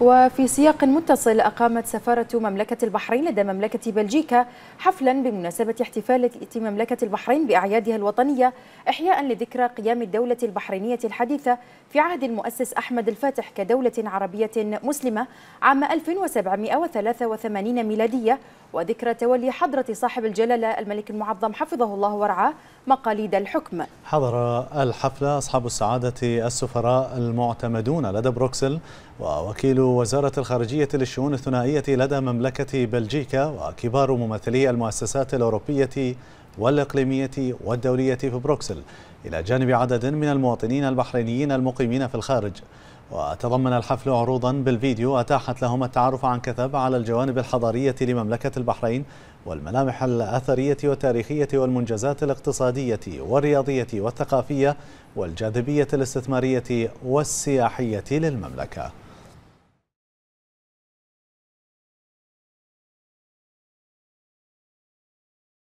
وفي سياق متصل أقامت سفارة مملكة البحرين لدى مملكة بلجيكا حفلا بمناسبة احتفال مملكة البحرين بأعيادها الوطنية إحياء لذكرى قيام الدولة البحرينية الحديثة في عهد المؤسس أحمد الفاتح كدولة عربية مسلمة عام 1783 ميلادية وذكرى تولي حضرة صاحب الجلالة الملك المعظم حفظه الله ورعاه مقاليد الحكم حضر الحفلة أصحاب السعادة السفراء المعتمدون لدى بروكسل ووكيل وزارة الخارجية للشؤون الثنائية لدى مملكة بلجيكا وكبار ممثلي المؤسسات الأوروبية والإقليمية والدولية في بروكسل إلى جانب عدد من المواطنين البحرينيين المقيمين في الخارج وتضمن الحفل عروضا بالفيديو أتاحت لهم التعرف عن كثب على الجوانب الحضارية لمملكة البحرين والملامح الأثرية والتاريخية والمنجزات الاقتصادية والرياضية والثقافية والجاذبية الاستثمارية والسياحية للمملكة